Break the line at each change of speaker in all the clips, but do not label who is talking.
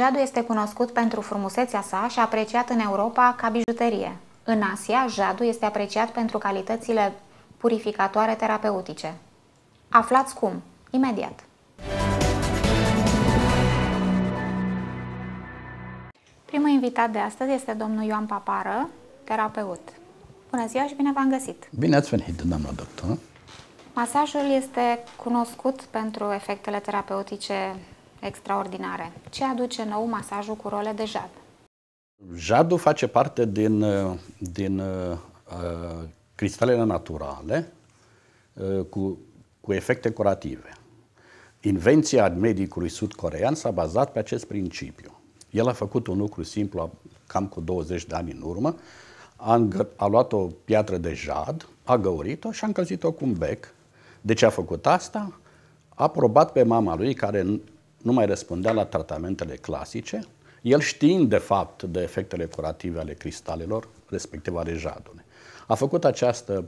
Jadu este cunoscut pentru frumusețea sa și apreciat în Europa ca bijuterie. În Asia, Jadu este apreciat pentru calitățile purificatoare terapeutice. Aflați cum, imediat! Primul invitat de astăzi este domnul Ioan Papară, terapeut. Bună ziua și bine v-am găsit!
Bine ați venit, doamna doctor!
Masajul este cunoscut pentru efectele terapeutice extraordinare. Ce aduce nou masajul cu role de jad?
Jadul face parte din, din uh, cristalele naturale uh, cu, cu efecte curative. Invenția medicului sud-corean s-a bazat pe acest principiu. El a făcut un lucru simplu cam cu 20 de ani în urmă, a, a luat o piatră de jad, a găurit-o și a încălzit-o cu un bec. De ce a făcut asta? A probat pe mama lui, care nu mai răspundea la tratamentele clasice, el știind de fapt de efectele curative ale cristalelor, respectiv ale jadului. A făcut această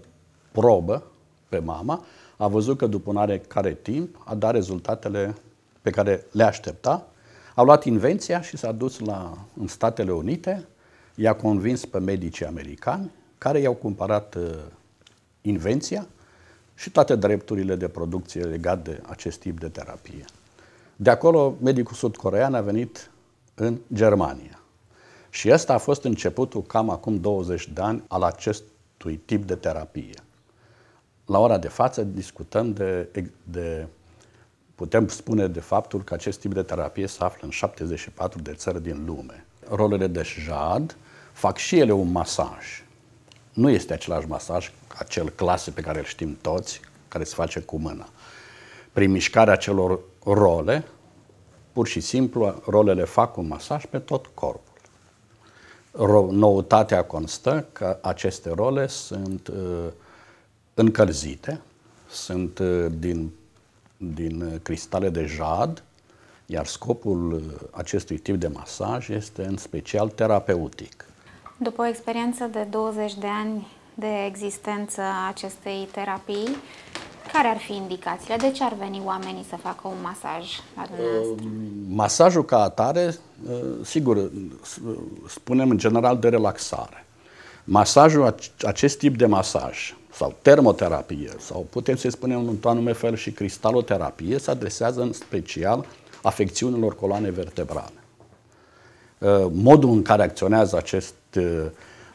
probă pe mama, a văzut că după un are care timp a dat rezultatele pe care le aștepta, a luat invenția și s-a dus la, în Statele Unite, i-a convins pe medicii americani care i-au cumpărat uh, invenția și toate drepturile de producție legate de acest tip de terapie. De acolo, medicul sud-corean a venit în Germania. Și ăsta a fost începutul, cam acum 20 de ani, al acestui tip de terapie. La ora de față discutăm de, de putem spune de faptul că acest tip de terapie se află în 74 de țări din lume. Rolele de jad fac și ele un masaj. Nu este același masaj, acel clasic pe care îl știm toți, care se face cu mâna. Prin mișcarea celor role, pur și simplu rolele fac un masaj pe tot corpul. Ro- noutatea constă că aceste role sunt uh, încălzite, sunt uh, din, din cristale de jad, iar scopul uh, acestui tip de masaj este în special terapeutic.
După o experiență de 20 de ani de existență a acestei terapii, care ar fi indicațiile? De ce ar veni oamenii să facă un masaj la dumneavoastră?
Ehm, masajul ca atare, eh, sigur, spunem în general de relaxare. Masajul, acest tip de masaj, sau termoterapie, sau putem să-i spunem într-un anume fel și cristaloterapie, se adresează în special afecțiunilor coloane vertebrale. Eh, modul în care acționează acest, eh,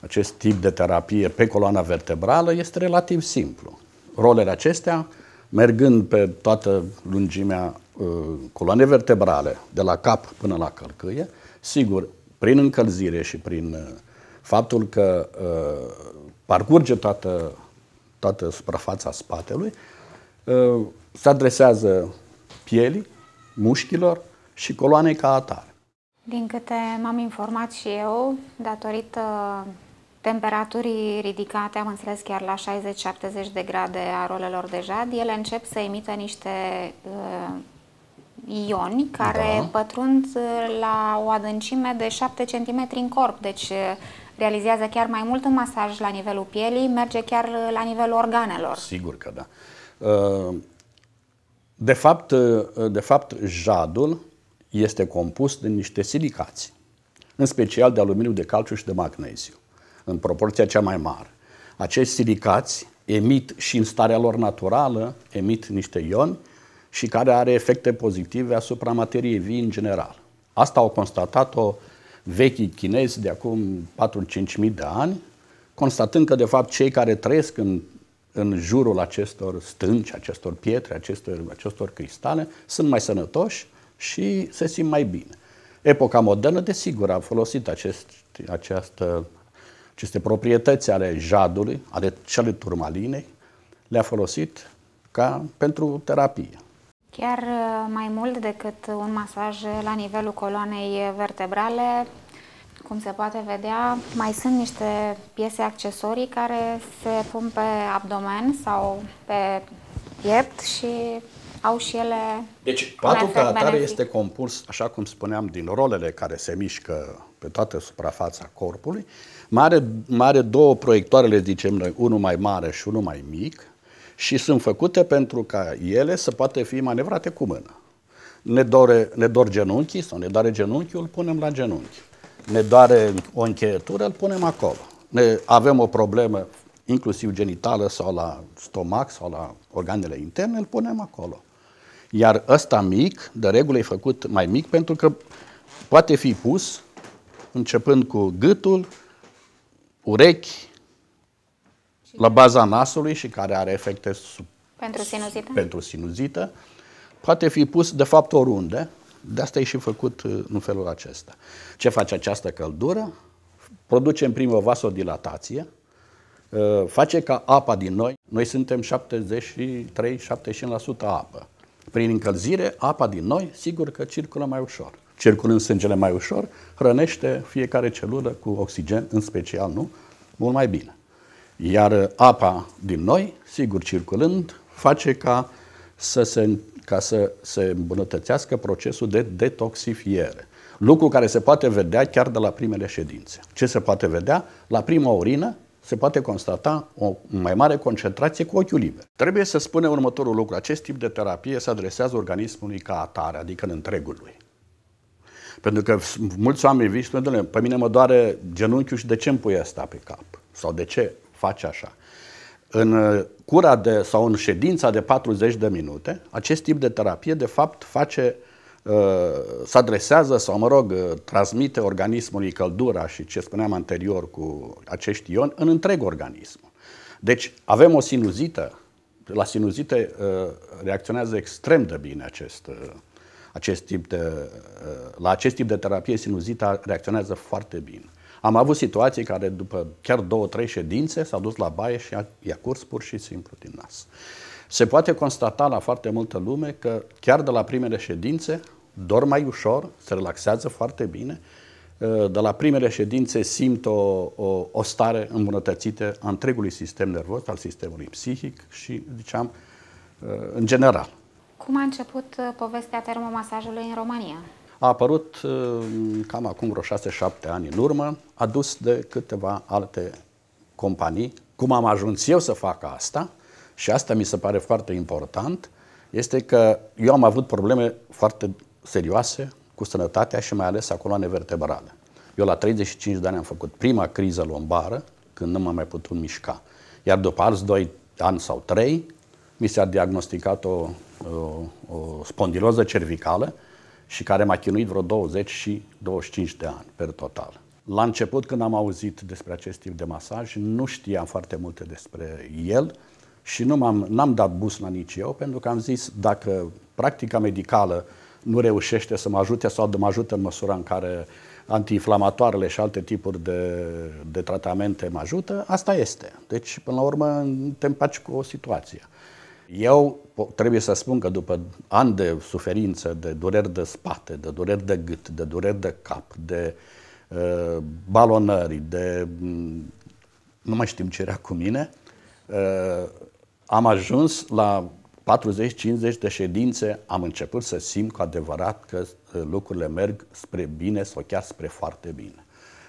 acest tip de terapie pe coloana vertebrală este relativ simplu rolele acestea, mergând pe toată lungimea uh, coloanei vertebrale, de la cap până la călcâie, sigur, prin încălzire și prin uh, faptul că uh, parcurge toată, toată suprafața spatelui, se adresează pielii, mușchilor și coloanei ca atare.
Din câte m-am informat și eu, datorită temperaturii ridicate, am înțeles chiar la 60-70 de grade a rolelor de jad, ele încep să emită niște uh, ioni care da. pătrund uh, la o adâncime de 7 cm în corp, deci uh, realizează chiar mai mult în masaj la nivelul pielii, merge chiar uh, la nivelul organelor.
Sigur că da. De fapt, de fapt jadul este compus din niște silicați, în special de aluminiu, de calciu și de magneziu în proporția cea mai mare. Acești silicați emit și în starea lor naturală, emit niște ioni și care are efecte pozitive asupra materiei vii în general. Asta au constatat-o vechii chinezi de acum 4-5 mii de ani, constatând că, de fapt, cei care trăiesc în, în jurul acestor stânci, acestor pietre, acestor, acestor cristale, sunt mai sănătoși și se simt mai bine. Epoca modernă, desigur, a folosit acest, această aceste proprietăți ale jadului, ale cele turmalinei, le-a folosit ca pentru terapie.
Chiar uh, mai mult decât un masaj la nivelul coloanei vertebrale, cum se poate vedea, mai sunt niște piese accesorii care se pun pe abdomen sau pe piept și au și ele
Deci patul ca atare este compus, așa cum spuneam, din rolele care se mișcă pe toată suprafața corpului. Mare, mare două proiectoare, le zicem noi, unul mai mare și unul mai mic, și sunt făcute pentru ca ele să poată fi manevrate cu mână. Ne, dore, ne dor genunchii sau ne doare genunchiul, îl punem la genunchi. Ne doare o încheietură, îl punem acolo. Ne, avem o problemă inclusiv genitală sau la stomac sau la organele interne, îl punem acolo. Iar ăsta mic, de regulă, e făcut mai mic pentru că poate fi pus începând cu gâtul, urechi, la baza nasului și care are efecte sub...
pentru, sinuzită? pentru
sinuzită. Poate fi pus, de fapt, oriunde. De asta e și făcut uh, în felul acesta. Ce face această căldură? Produce, în primul o vasodilatație, uh, face ca apa din noi, noi suntem 73-75% apă, prin încălzire, apa din noi, sigur că circulă mai ușor. Circulând sângele mai ușor, hrănește fiecare celulă cu oxigen, în special, nu? Mult mai bine. Iar apa din noi, sigur circulând, face ca să se, ca să se îmbunătățească procesul de detoxifiere. Lucru care se poate vedea chiar de la primele ședințe. Ce se poate vedea? La prima urină, se poate constata o mai mare concentrație cu ochiul liber. Trebuie să spunem următorul lucru. Acest tip de terapie se adresează organismului ca atare, adică în întregul lui. Pentru că mulți oameni vii spun, pe mine mă doare genunchiul și de ce îmi pui asta pe cap? Sau de ce faci așa? În uh, cura de, sau în ședința de 40 de minute, acest tip de terapie, de fapt, face Uh, se adresează sau, mă rog, uh, transmite organismului căldura și ce spuneam anterior cu acești ion în întreg organism. Deci avem o sinuzită. La sinuzite uh, reacționează extrem de bine acest, acest tip de, la acest tip de terapie sinuzita reacționează foarte bine. Am avut situații care după chiar două, trei ședințe s-a dus la baie și a, i-a curs pur și simplu din nas. Se poate constata la foarte multă lume că chiar de la primele ședințe dorm mai ușor, se relaxează foarte bine. Uh, de la primele ședințe simt o, o, o stare îmbunătățită a întregului sistem nervos, al sistemului psihic și, ziceam, uh, în general.
Cum a început uh, povestea termomasajului în România?
A apărut cam acum vreo 6-7 ani în urmă, adus de câteva alte companii. Cum am ajuns eu să fac asta, și asta mi se pare foarte important, este că eu am avut probleme foarte serioase cu sănătatea și mai ales a coloanei vertebrale. Eu la 35 de ani am făcut prima criză lombară, când nu m-am mai putut mișca. Iar după alți 2 ani sau 3, mi s-a diagnosticat o, o, o spondiloză cervicală și care m-a chinuit vreo 20 și 25 de ani per total. La început, când am auzit despre acest tip de masaj, nu știam foarte multe despre el și nu m-am, n-am dat la nici eu, pentru că am zis, dacă practica medicală nu reușește să mă ajute sau mă ajută în măsura în care antiinflamatoarele și alte tipuri de, de tratamente mă ajută, asta este. Deci, până la urmă, te împaci cu o situație. Eu trebuie să spun că după ani de suferință, de dureri de spate, de dureri de gât, de dureri de cap, de uh, balonări, de... Mm, nu mai știm ce era cu mine, uh, am ajuns la 40-50 de ședințe am început să simt cu adevărat că uh, lucrurile merg spre bine sau chiar spre foarte bine.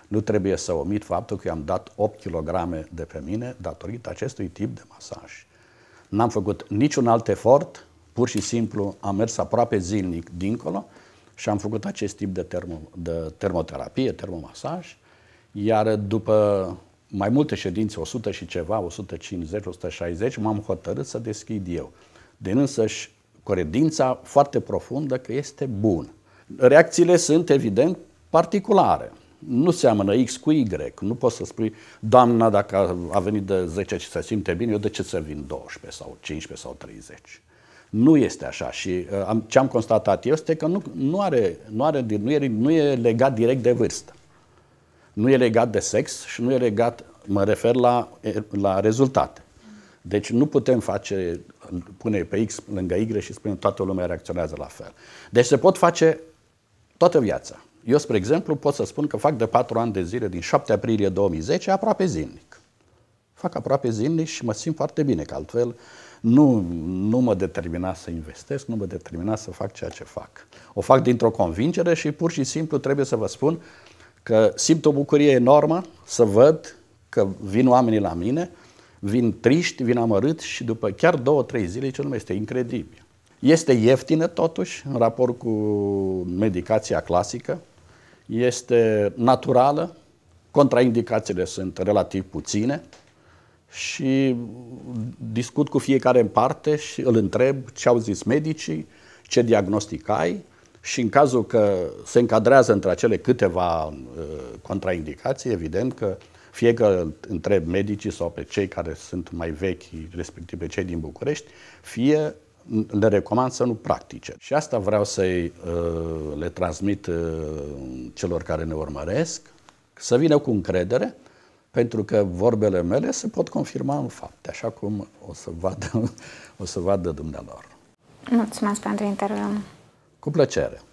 Nu trebuie să omit faptul că i-am dat 8 kg de pe mine datorită acestui tip de masaj. N-am făcut niciun alt efort, pur și simplu am mers aproape zilnic dincolo și am făcut acest tip de, termo, de termoterapie, termomasaj, iar după mai multe ședințe, 100 și ceva, 150, 160, m-am hotărât să deschid eu din însăși credința foarte profundă că este bun. Reacțiile sunt, evident, particulare. Nu seamănă X cu Y. Nu poți să spui, doamna, dacă a venit de 10 și se simte bine, eu de ce să vin 12 sau 15 sau 30? Nu este așa și uh, am, ce am constatat eu este că nu, nu, are, nu, are, nu, e, nu e legat direct de vârstă. Nu e legat de sex și nu e legat, mă refer la, la rezultate. Deci nu putem face pune pe X lângă Y și spune toată lumea reacționează la fel. Deci se pot face toată viața. Eu, spre exemplu, pot să spun că fac de 4 ani de zile, din 7 aprilie 2010, aproape zilnic. Fac aproape zilnic și mă simt foarte bine, că altfel nu, nu mă determina să investesc, nu mă determina să fac ceea ce fac. O fac dintr-o convingere și pur și simplu trebuie să vă spun că simt o bucurie enormă să văd că vin oamenii la mine vin triști, vin amărâți și după chiar două, trei zile ce nu este incredibil. Este ieftină totuși în raport cu medicația clasică, este naturală, contraindicațiile sunt relativ puține și discut cu fiecare în parte și îl întreb ce au zis medicii, ce diagnostic ai și în cazul că se încadrează între acele câteva uh, contraindicații, evident că uh, fie că întreb medicii sau pe cei care sunt mai vechi, respectiv pe cei din București, fie le recomand să nu practice. Și asta vreau să uh, le transmit uh, celor care ne urmăresc, să vină cu încredere, pentru că vorbele mele se pot confirma în fapte, așa cum o să vadă, o să vadă dumnealor.
Mulțumesc pentru interviu.
Cu plăcere.